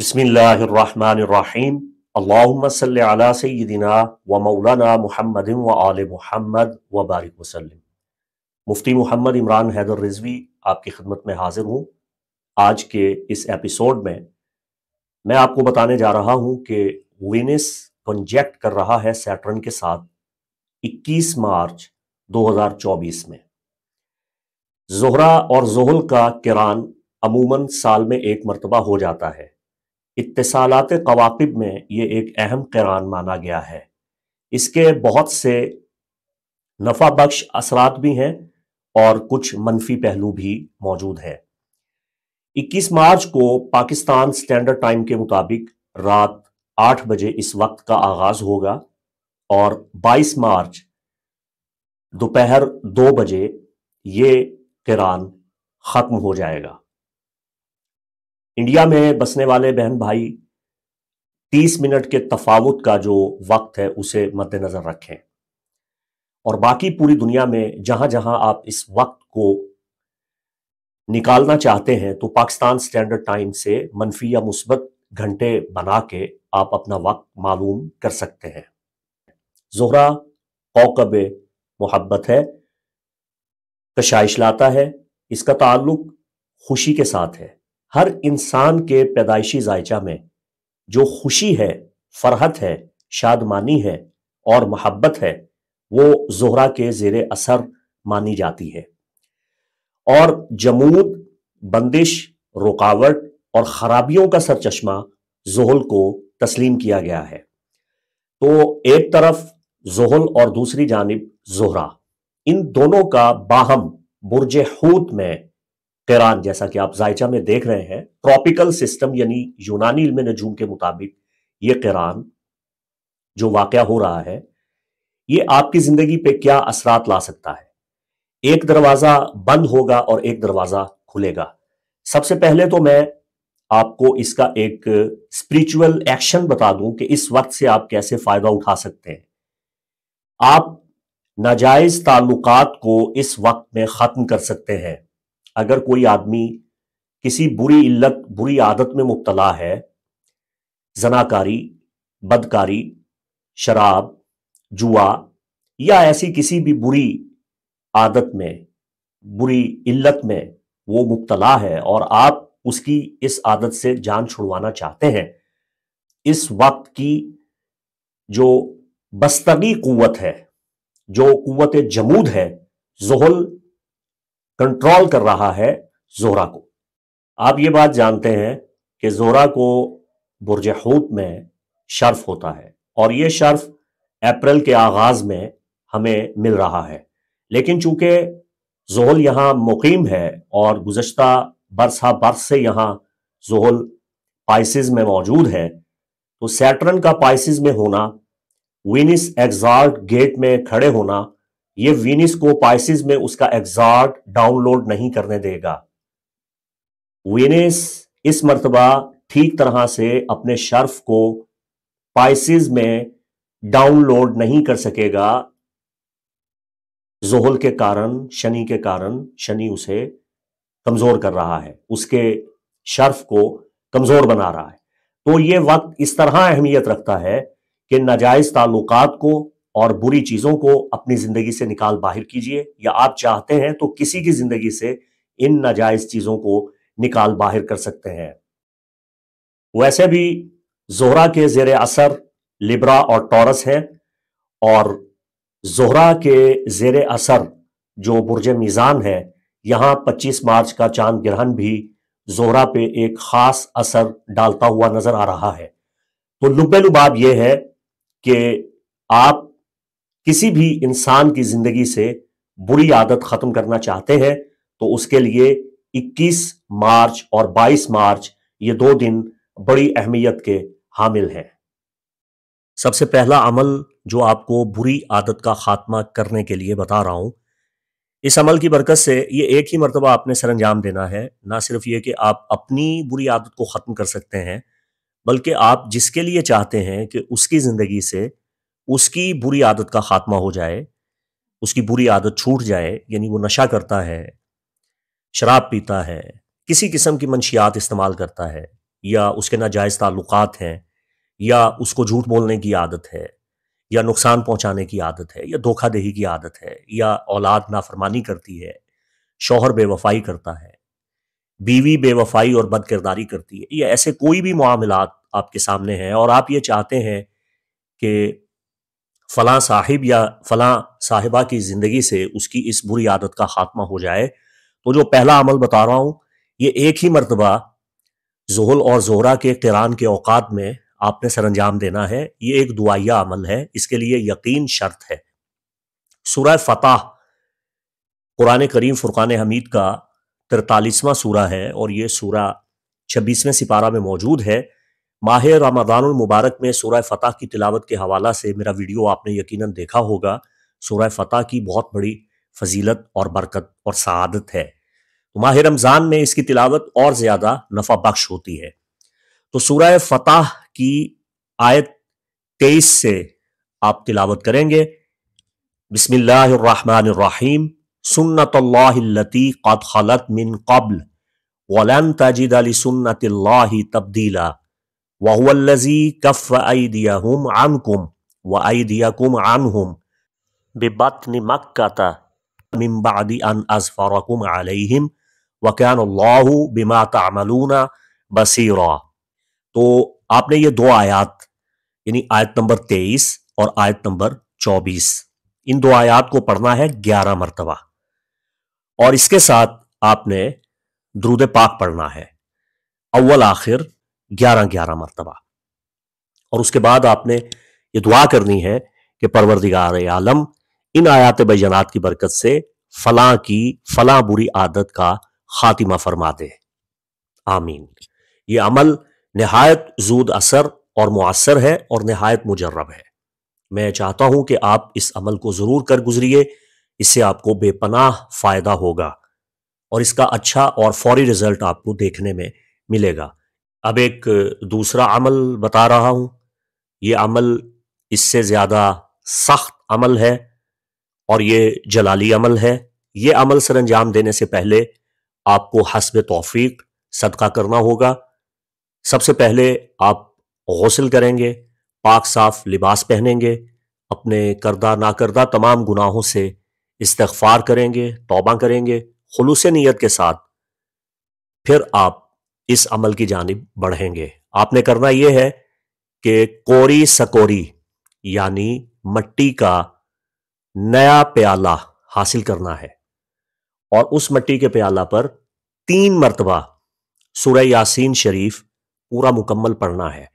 बसमीम अल्लाम सैदिना व मौलाना महमद व आल महमद व बारिक वसलम मुफ्ती मोहम्मद इमरान हैदर रिजवी आपकी खदमत में हाजिर हूँ आज के इस एपिसोड में मैं आपको बताने जा रहा हूँ कि वीनस कंजेक्ट कर रहा है सैटर्न के साथ 21 मार्च 2024 में जोहरा और जोहल का किरान अमूमन साल में एक मरतबा हो जाता है इतसालात कवाकब में ये एक अहम करान माना गया है इसके बहुत से नफा बख्श असरात भी हैं और कुछ मनफी पहलू भी मौजूद हैं 21 मार्च को पाकिस्तान स्टैंडर्ड टाइम के मुताबिक रात 8 बजे इस वक्त का आगाज होगा और 22 मार्च दोपहर 2 बजे ये किरान ख़त्म हो जाएगा इंडिया में बसने वाले बहन भाई तीस मिनट के तफावत का जो वक्त है उसे मद्देनज़र रखें और बाकी पूरी दुनिया में जहां जहां आप इस वक्त को निकालना चाहते हैं तो पाकिस्तान स्टैंडर्ड टाइम से मनफी या मुस्बत घंटे बना के आप अपना वक्त मालूम कर सकते हैं जोहरा कौकब मोहब्बत है कशाइश लाता है इसका ताल्लुक खुशी के साथ है हर इंसान के पैदाइशी जायचा में जो खुशी है फरहत है शादमानी है और मोहब्बत है वो जोहरा के ज़ेर असर मानी जाती है और जमूद बंदिश रुकावट और ख़राबियों का सरचश्मा जोहल को तस्लीम किया गया है तो एक तरफ जोहल और दूसरी जानब जोहरा इन दोनों का बाहम बुरज हूत में तेरान जैसा कि आप जायचा में देख रहे हैं ट्रॉपिकल सिस्टम यानी यूनानी इल्म नजूम के मुताबिक ये किरान जो वाक़ हो रहा है ये आपकी ज़िंदगी पे क्या असरात ला सकता है एक दरवाज़ा बंद होगा और एक दरवाज़ा खुलेगा सबसे पहले तो मैं आपको इसका एक स्पिरिचुअल एक्शन बता दूं कि इस वक्त से आप कैसे फ़ायदा उठा सकते हैं आप नाजायज़ ताल्लुकात को इस वक्त में ख़त्म कर सकते हैं अगर कोई आदमी किसी बुरी इल्लत बुरी आदत में मुबतला है जनाकारी बदकारी शराब जुआ या ऐसी किसी भी बुरी आदत में बुरी इल्लत में वो मुबतला है और आप उसकी इस आदत से जान छुड़वाना चाहते हैं इस वक्त की जो बस्तगी कुत है जो कुत जमूद है जोहल कंट्रोल कर रहा है जोरा को आप ये बात जानते हैं कि जोरा को बुरजहूत में शर्फ होता है और ये शर्फ अप्रैल के आगाज़ में हमें मिल रहा है लेकिन चूंकि जोहल यहाँ मुकीम है और गुजशत बरसा बरस से यहाँ जोहल पाइसिस में मौजूद है तो सैटरन का पाइसिस में होना वीनिस एग्जॉल्ट गेट में खड़े होना ये वीनिस कोपाइसिस में उसका एग्जार्ट डाउनलोड नहीं करने देगा वीनिस इस मरतबा ठीक तरह से अपने शर्फ को पाइसिस में डाउनलोड नहीं कर सकेगा जोहल के कारण शनि के कारण शनि उसे कमजोर कर रहा है उसके शर्फ को कमजोर बना रहा है तो ये वक्त इस तरह अहमियत रखता है कि नाजायज ताल्लुकात को और बुरी चीजों को अपनी जिंदगी से निकाल बाहर कीजिए या आप चाहते हैं तो किसी की जिंदगी से इन नाजायज चीजों को निकाल बाहर कर सकते हैं वैसे भी जोहरा के जेर असर लिब्रा और टॉरस हैं और जोहरा के जेर असर जो बुरज मीज़ान है यहां 25 मार्च का चांद ग्रहण भी जोहरा पे एक ख़ास असर डालता हुआ नज़र आ रहा है तो लुबे लुबाब यह है कि आप किसी भी इंसान की जिंदगी से बुरी आदत खत्म करना चाहते हैं तो उसके लिए 21 मार्च और 22 मार्च ये दो दिन बड़ी अहमियत के हामिल हैं सबसे पहला अमल जो आपको बुरी आदत का खात्मा करने के लिए बता रहा हूं इस अमल की बरकत से ये एक ही मरतबा आपने सर अंजाम देना है ना सिर्फ ये कि आप अपनी बुरी आदत को ख़त्म कर सकते हैं बल्कि आप जिसके लिए चाहते हैं कि उसकी ज़िंदगी से उसकी बुरी आदत का खात्मा हो जाए उसकी बुरी आदत छूट जाए यानी वो नशा करता है शराब पीता है किसी किस्म की मंशियात इस्तेमाल करता है या उसके नाजायज़ ताल्लुकात हैं या उसको झूठ बोलने की आदत है या नुकसान पहुंचाने की आदत है या धोखादेही की आदत है या औलाद नाफरमानी करती है शौहर बेवफाई करता है बीवी बेवफाई और बद किरदारी करती है या ऐसे कोई भी मामला आपके सामने हैं और आप ये चाहते हैं कि फलां साहिब या फलां साहिबा की ज़िंदगी से उसकी इस बुरी आदत का खात्मा हो जाए तो जो पहला अमल बता रहा हूँ ये एक ही मरतबा जोहल और जोहरा के किरान के औकात में आपने सर अंजाम देना है ये एक दुआया अमल है इसके लिए यकीन शर्त है सूरह फतह कुरान करीम फ़ुरक़ान हमीद का तिरतालीसवां सूरा है और ये सूरा छब्बीसवें सिपारा में मौजूद है माह रमदान मुबारक में सूरह फ़तह की तिलावत के हवाला से मेरा वीडियो आपने यकीनन देखा होगा सूरह फ़तह की बहुत बड़ी फजीलत और बरकत और सदत है तो माह रमज़ान में इसकी तिलावत और ज़्यादा नफा बख्श होती है तो सूरह फ़तह की आयत तेईस से आप तिलावत करेंगे बिस्मिल्लाम सुन्नतल्लाती कत खलत मिन कबल वलन तजिद अली सुन्नत तब्दीला कफ़ व मक्का मिम्बादी अन वक़ान बिमा तमलूना बसीरा तो आपने ये दो आयात यानी आयत नंबर तेईस और आयत नंबर चौबीस इन दो आयात को पढ़ना है ग्यारह मरतबा और इसके साथ आपने द्रुद पाक पढ़ना है अव्वल आखिर ग्यारह ग्यारह मरतबा और उसके बाद आपने ये दुआ करनी है कि परवरदिगार आलम इन आयात बैजनात की बरकत से फलां की फलां बुरी आदत का खातिमा फरमा दे आमीन ये अमल नहायत जूद असर और मुसर है और नहायत मुजर्रब है मैं चाहता हूं कि आप इस अमल को ज़रूर कर गुजरिए इससे आपको बेपनाह फ़ायदा होगा और इसका अच्छा और फौरी रिजल्ट आपको देखने में मिलेगा अब एक दूसरा अमल बता रहा हूँ ये अमल इससे ज़्यादा सख्त अमल है और ये जलाली अमल है ये अमल सर अंजाम देने से पहले आपको हसब तोफ़ीक सदका करना होगा सबसे पहले आप गौसल करेंगे पाक साफ लिबास पहनेंगे अपने करदा ना करदा तमाम गुनाहों से इस्तफ़ार करेंगे तोबा करेंगे खलूस नीयत के साथ फिर आप इस अमल की जानब बढ़ेंगे आपने करना यह है कि कोरी सकोरी यानी मट्टी का नया प्याला हासिल करना है और उस मट्टी के प्याला पर तीन मरतबा सूर्य यासीन शरीफ पूरा मुकम्मल पढ़ना है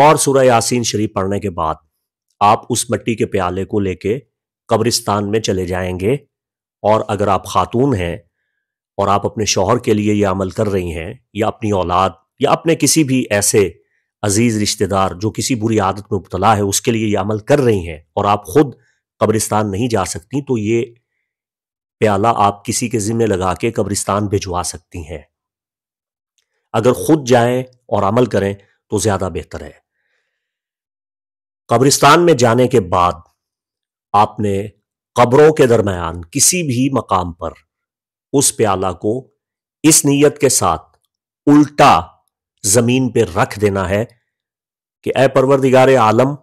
और सूर्य यासीन शरीफ पढ़ने के बाद आप उस मट्टी के प्याले को लेके कब्रिस्तान में चले जाएंगे और अगर आप खातून हैं और आप अपने शोहर के लिए ये अमल कर रही हैं या अपनी औलाद या अपने किसी भी ऐसे अजीज़ रिश्तेदार जो किसी बुरी आदत में मुबतला है उसके लिए ये अमल कर रही हैं और आप खुद कब्रिस्तान नहीं जा सकती तो ये प्याला आप किसी के ज़िम्मे लगा के कब्रिस्तान भिजवा सकती हैं अगर खुद जाएं और अमल करें तो ज़्यादा बेहतर है कब्रिस्तान में जाने के बाद आपने कब्रों के दरमियान किसी भी मकाम पर उस प्याला को इस नीयत के साथ उल्टा जमीन पर रख देना है कि ए परवरदिगार आलम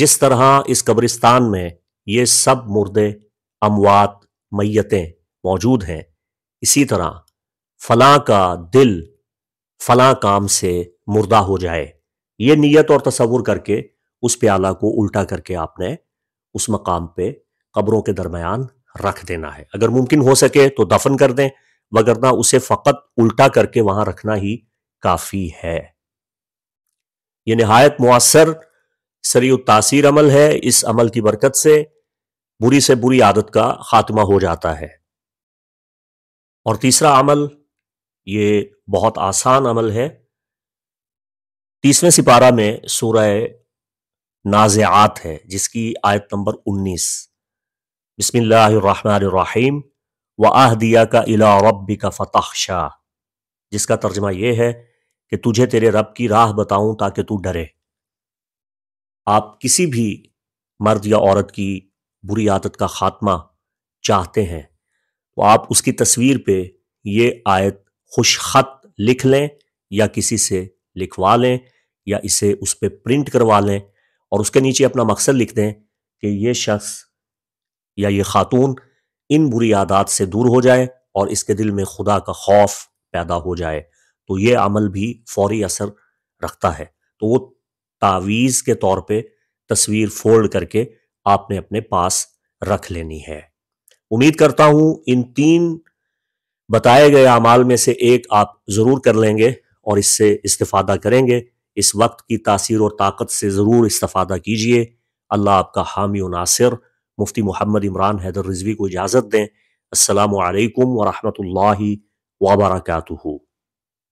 जिस तरह इस कब्रिस्तान में ये सब मुर्दे अमवात मैतें मौजूद हैं इसी तरह फलां का दिल फलां काम से मुर्दा हो जाए ये नीयत और तस्वुर करके उस प्याला को उल्टा करके आपने उस मकाम पे कब्रों के दरमियान रख देना है अगर मुमकिन हो सके तो दफन कर दें वगरना उसे फकत उल्टा करके वहां रखना ही काफी है यह नहायत मुसर सरयु तासीर अमल है इस अमल की बरकत से बुरी से बुरी आदत का खात्मा हो जाता है और तीसरा अमल ये बहुत आसान अमल है तीसवें सिपारा में सूरह नाजियात है जिसकी आयत नंबर उन्नीस बसमीम व आहदिया का इला रब का फ़तह जिसका तर्जमा यह है कि तुझे तेरे रब की राह बताऊं ताकि तू डरे आप किसी भी मर्द या औरत की बुरी आदत का खात्मा चाहते हैं तो आप उसकी तस्वीर पे ये आयत खुश खत लिख लें या किसी से लिखवा लें या इसे उस पर प्रिंट करवा लें और उसके नीचे अपना मकसद लिख दें कि ये शख्स या ये खातून इन बुरी आदत से दूर हो जाए और इसके दिल में खुदा का खौफ पैदा हो जाए तो ये अमल भी फौरी असर रखता है तो वो तावीज़ के तौर पे तस्वीर फोल्ड करके आपने अपने पास रख लेनी है उम्मीद करता हूँ इन तीन बताए गए अमाल में से एक आप ज़रूर कर लेंगे और इससे इस्तेफादा करेंगे इस वक्त की तासीर और ताकत से ज़रूर इस्तेफादा कीजिए अल्लाह आपका हामी नासिर मुफ्ती मोहम्मद इमरान हैदर रिजवी को इजाज़त दें असलकम वरहमल वबरकू